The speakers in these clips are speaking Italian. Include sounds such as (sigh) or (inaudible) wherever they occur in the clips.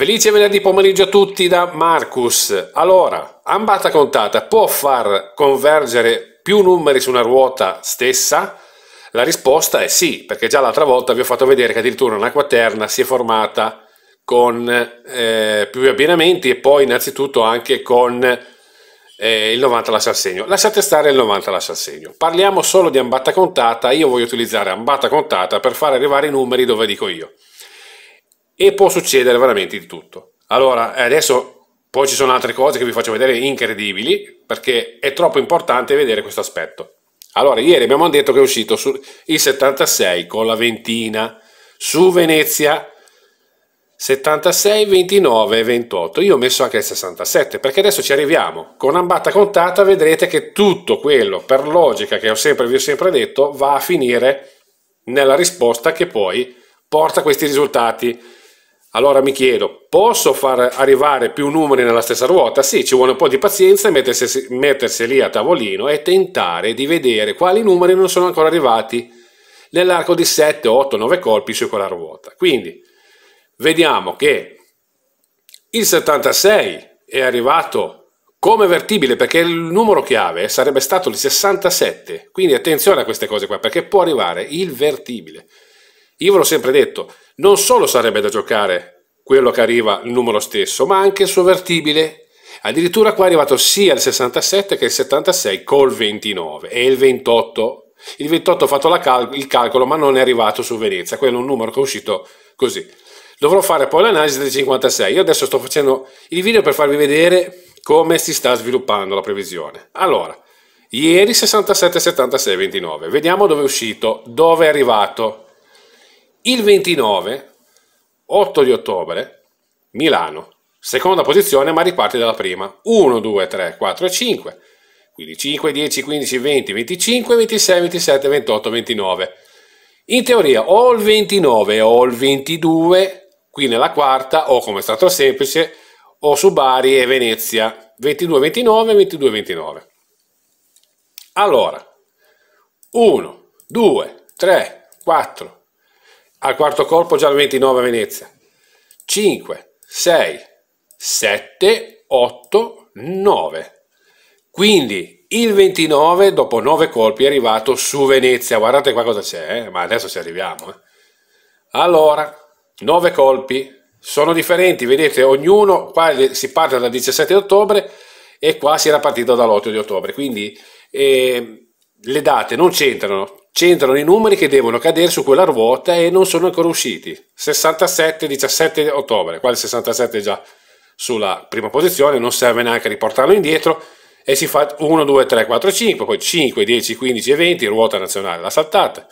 Felice venerdì pomeriggio a tutti da Marcus. Allora, ambata contata può far convergere più numeri su una ruota stessa? La risposta è sì, perché già l'altra volta vi ho fatto vedere che addirittura una quaterna si è formata con eh, più abbinamenti e poi innanzitutto anche con eh, il 90 lascia al segno. Lasciate stare il 90 lascia al segno. Parliamo solo di ambata contata, io voglio utilizzare ambata contata per far arrivare i numeri dove dico io e può succedere veramente di tutto. Allora, eh, adesso poi ci sono altre cose che vi faccio vedere incredibili, perché è troppo importante vedere questo aspetto. Allora, ieri abbiamo detto che è uscito su, il 76 con la ventina su Venezia 76, 29 28. Io ho messo anche il 67 perché adesso ci arriviamo. Con un'ambatta contata vedrete che tutto quello, per logica che ho sempre, vi ho sempre detto, va a finire nella risposta che poi porta questi risultati. Allora mi chiedo, posso far arrivare più numeri nella stessa ruota? Sì, ci vuole un po' di pazienza, mettersi, mettersi lì a tavolino e tentare di vedere quali numeri non sono ancora arrivati nell'arco di 7, 8, 9 colpi su quella ruota. Quindi vediamo che il 76 è arrivato come vertibile perché il numero chiave sarebbe stato il 67, quindi attenzione a queste cose qua perché può arrivare il vertibile. Io ve l'ho sempre detto, non solo sarebbe da giocare quello che arriva il numero stesso, ma anche il suo vertibile. Addirittura qua è arrivato sia il 67 che il 76 col 29 e il 28. Il 28 ho fatto cal il calcolo ma non è arrivato su Venezia, quello è un numero che è uscito così. Dovrò fare poi l'analisi del 56. Io adesso sto facendo il video per farvi vedere come si sta sviluppando la previsione. Allora, ieri 67, 76, 29. Vediamo dove è uscito, dove è arrivato. Il 29, 8 di ottobre, Milano, seconda posizione ma riparte dalla prima. 1, 2, 3, 4, 5, quindi 5, 10, 15, 20, 25, 26, 27, 28, 29. In teoria o il 29 o il 22, qui nella quarta, o come è stato semplice, o su Bari e Venezia, 22, 29, 22, 29. Allora, 1, 2, 3, 4, al quarto colpo già il 29 a Venezia. 5, 6, 7, 8, 9. Quindi il 29 dopo 9 colpi è arrivato su Venezia. Guardate qua cosa c'è, eh? ma adesso ci arriviamo. Eh? Allora, 9 colpi sono differenti, vedete ognuno, qua si parte dal 17 ottobre e qua si era partito dall'8 di ottobre, quindi eh, le date non c'entrano, c'entrano i numeri che devono cadere su quella ruota e non sono ancora usciti. 67, 17 ottobre, qua 67 è già sulla prima posizione, non serve neanche riportarlo indietro e si fa 1, 2, 3, 4, 5, poi 5, 10, 15 e 20, ruota nazionale, la saltata.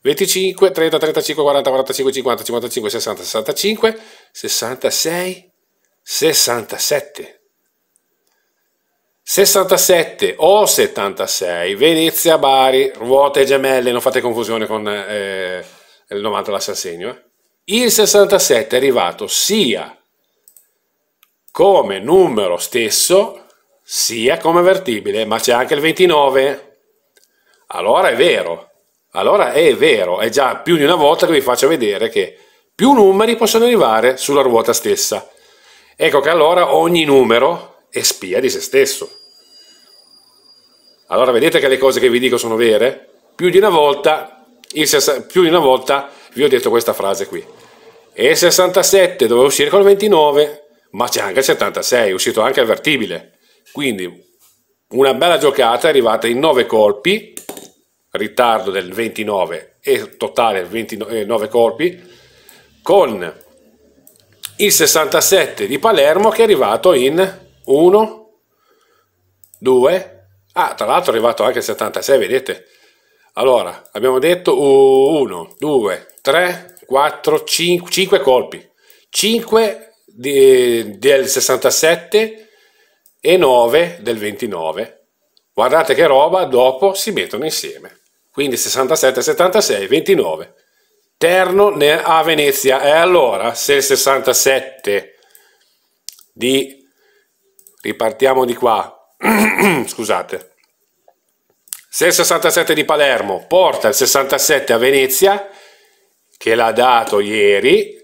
25, 30, 35, 40, 45, 50, 55, 60, 65, 66, 67. 67 o 76, Venezia, Bari, ruote gemelle, non fate confusione con eh, il 90 l'assassinio. Eh. Il 67 è arrivato sia come numero stesso, sia come vertibile, ma c'è anche il 29. Allora è vero, allora è vero, è già più di una volta che vi faccio vedere che più numeri possono arrivare sulla ruota stessa. Ecco che allora ogni numero è spia di se stesso. Allora vedete che le cose che vi dico sono vere? Più di una volta, più di una volta vi ho detto questa frase qui. E il 67 doveva uscire col 29, ma c'è anche il 76, è uscito anche il avvertibile. Quindi una bella giocata, è arrivata in 9 colpi, ritardo del 29 e totale 29 eh, colpi, con il 67 di Palermo che è arrivato in 1, 2, Ah, tra l'altro è arrivato anche il 76, vedete? Allora, abbiamo detto 1, 2, 3, 4, 5, 5 colpi. 5 di, del 67 e 9 del 29. Guardate che roba, dopo si mettono insieme. Quindi 67, 76, 29. Terno a Venezia. E allora, se il 67 di... Ripartiamo di qua (clears throat) scusate, se il 67 di Palermo porta il 67 a Venezia, che l'ha dato ieri,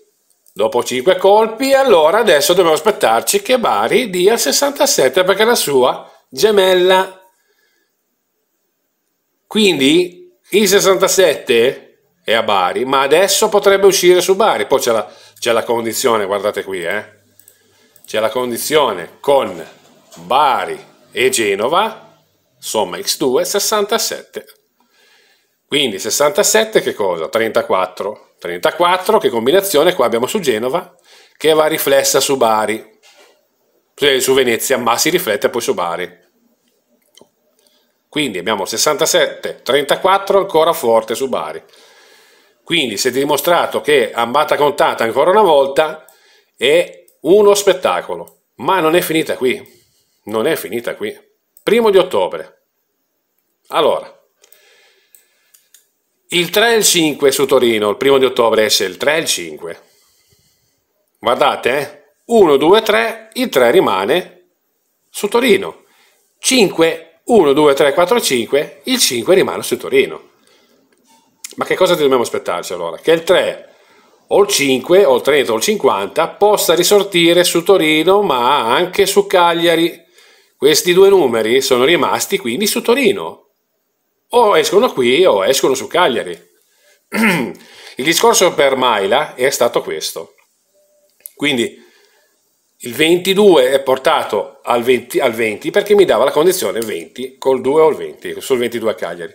dopo 5 colpi, allora adesso dobbiamo aspettarci che Bari dia il 67 perché è la sua gemella. Quindi il 67 è a Bari, ma adesso potrebbe uscire su Bari. Poi c'è la, la, condizione, guardate qui, eh? c'è la condizione con Bari e Genova, somma x2, 67. Quindi 67 che cosa? 34. 34 che combinazione qua abbiamo su Genova che va riflessa su Bari, su Venezia, ma si riflette poi su Bari. Quindi abbiamo 67, 34 ancora forte su Bari. Quindi si è dimostrato che Ambata Contata ancora una volta è uno spettacolo, ma non è finita qui non è finita qui. Primo di ottobre. Allora, il 3 e il 5 su Torino, il primo di ottobre esce il 3 e il 5. Guardate, eh? 1, 2, 3, il 3 rimane su Torino. 5, 1, 2, 3, 4, 5, il 5 rimane su Torino. Ma che cosa dobbiamo aspettarci allora? Che il 3 o il 5 o il 30 o il 50 possa risortire su Torino ma anche su Cagliari questi due numeri sono rimasti quindi su Torino. O escono qui o escono su Cagliari. (clears throat) Il discorso per Maila è stato questo. Quindi il 22 è portato al 20, al 20, perché mi dava la condizione 20 col 2 o il 20, sul 22 a Cagliari.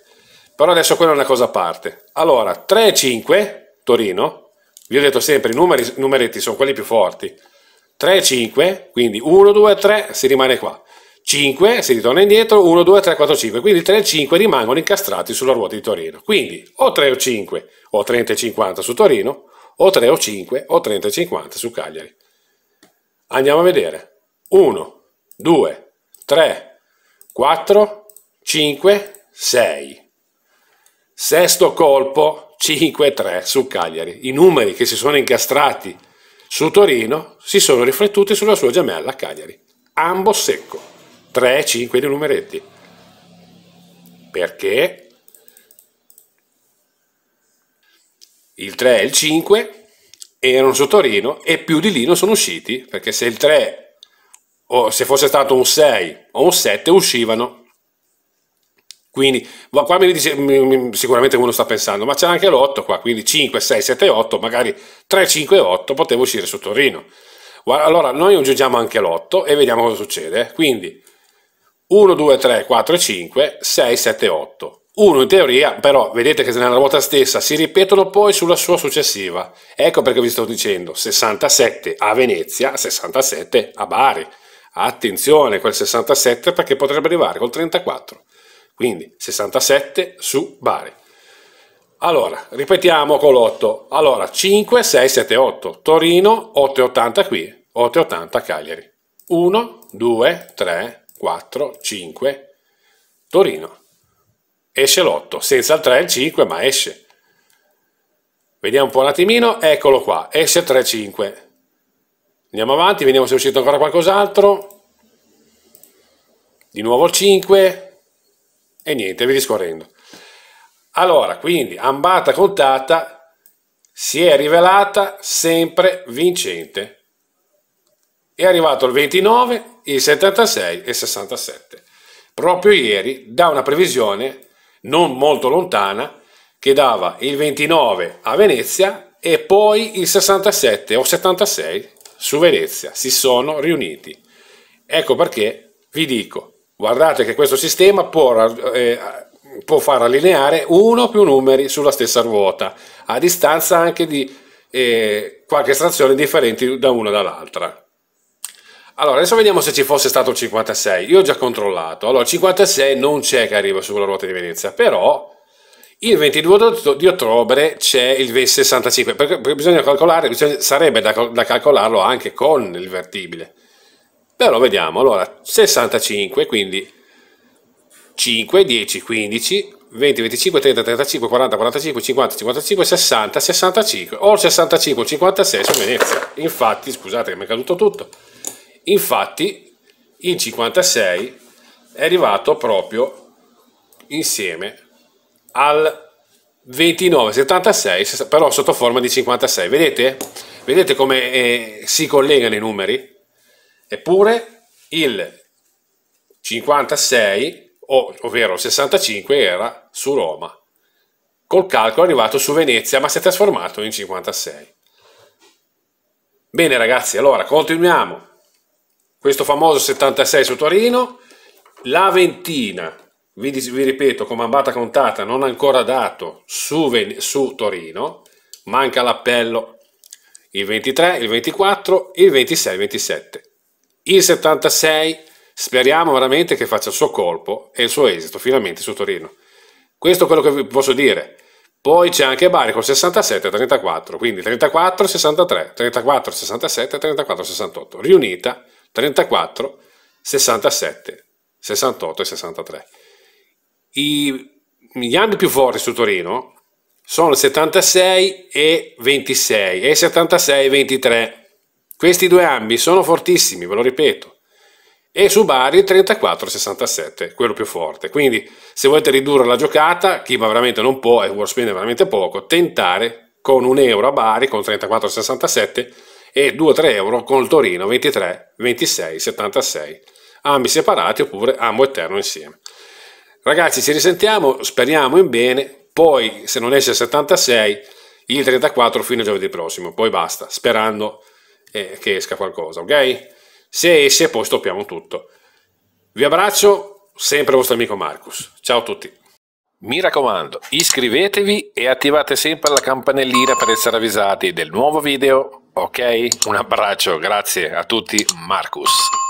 Però adesso quella è una cosa a parte. Allora, 3 e 5, Torino, vi ho detto sempre i numeri, numeretti sono quelli più forti. 3 e 5, quindi 1, 2, 3, si rimane qua. 5, si ritorna indietro, 1, 2, 3, 4, 5, quindi 3 e 5 rimangono incastrati sulla ruota di Torino. Quindi o 3 o 5 o 30 e 50 su Torino, o 3 o 5 o 30 e 50 su Cagliari. Andiamo a vedere. 1, 2, 3, 4, 5, 6. Sesto colpo 5 3 su Cagliari. I numeri che si sono incastrati su Torino si sono riflettuti sulla sua gemella Cagliari. Ambo secco. 3, 5 dei numeretti. Perché il 3 e il 5 erano sotto Rino e più di lì non sono usciti, perché se il 3 o se fosse stato un 6 o un 7 uscivano. Quindi, qua mi dice, sicuramente uno sta pensando, ma c'è anche l'8 qua, quindi 5, 6, 7, 8, magari 3, 5, 8 poteva uscire sotto Rino. Allora, noi aggiungiamo anche l'8 e vediamo cosa succede. Eh. Quindi, 1, 2, 3, 4 5, 6, 7, 8. 1 in teoria, però vedete che nella ruota stessa si ripetono poi sulla sua successiva. Ecco perché vi sto dicendo 67 a Venezia, 67 a Bari. Attenzione quel 67 perché potrebbe arrivare col 34. Quindi 67 su Bari. Allora, ripetiamo con l'8. Allora, 5, 6, 7, 8. Torino, 8, 80 qui, 8, 8,80 Cagliari. 1, 2, 3, 4, 5, Torino. Esce l'8, senza il 3 e il 5, ma esce. Vediamo un po' un attimino, eccolo qua, esce 3, 5. Andiamo avanti, vediamo se è uscito ancora qualcos'altro. Di nuovo il 5. E niente, vi discorrendo. Allora, quindi, ambata contata si è rivelata sempre vincente è arrivato il 29, il 76 e il 67. Proprio ieri da una previsione non molto lontana che dava il 29 a Venezia e poi il 67 o 76 su Venezia. Si sono riuniti. Ecco perché vi dico, guardate che questo sistema può, eh, può far allineare uno o più numeri sulla stessa ruota, a distanza anche di eh, qualche estrazione differenti da una dall'altra. Allora, adesso vediamo se ci fosse stato il 56. Io ho già controllato. Allora, il 56 non c'è che arriva sulla ruota di Venezia, però il 22 di ottobre c'è il V65, perché, perché bisogna calcolare, bisogna, sarebbe da, da, calcolarlo anche con il vertibile. Però vediamo, allora, 65, quindi 5, 10, 15, 20, 25, 30, 35, 40, 45, 50, 55, 60, 65, o 65, 56 su Venezia. Infatti, scusate, mi è caduto tutto. Infatti, in 56 è arrivato proprio insieme al 29,76, però sotto forma di 56. Vedete? Vedete come eh, si collegano i numeri? Eppure il 56, ovvero il 65, era su Roma. Col calcolo è arrivato su Venezia, ma si è trasformato in 56. Bene ragazzi, allora continuiamo questo famoso 76 su Torino, la Ventina, vi, vi ripeto, comandata contata, non ancora dato su, su Torino, manca l'appello il 23, il 24, il 26, il 27. Il 76 speriamo veramente che faccia il suo colpo e il suo esito finalmente su Torino. Questo è quello che vi posso dire. Poi c'è anche Bari con 67 34, quindi 34 63, 34 67 34 68, riunita 34, 67, 68 e 63. I, gli anni più forti su Torino sono 76 e 26 e 76 e 23. Questi due ambi sono fortissimi, ve lo ripeto. E su Bari 34-67, quello più forte. Quindi se volete ridurre la giocata, chi veramente non può e vuole spendere veramente poco, tentare con un euro a Bari con 34-67 e 2-3 euro con il Torino 23, 26, 76, ambi separati oppure ambo eterno insieme. Ragazzi ci risentiamo, speriamo in bene, poi se non esce il 76 il 34 fino a giovedì prossimo, poi basta, sperando eh, che esca qualcosa, ok? Se esce poi stoppiamo tutto. Vi abbraccio, sempre vostro amico Marcus. Ciao a tutti. Mi raccomando, iscrivetevi e attivate sempre la campanellina per essere avvisati del nuovo video. Ok? Un abbraccio, grazie a tutti, Marcus.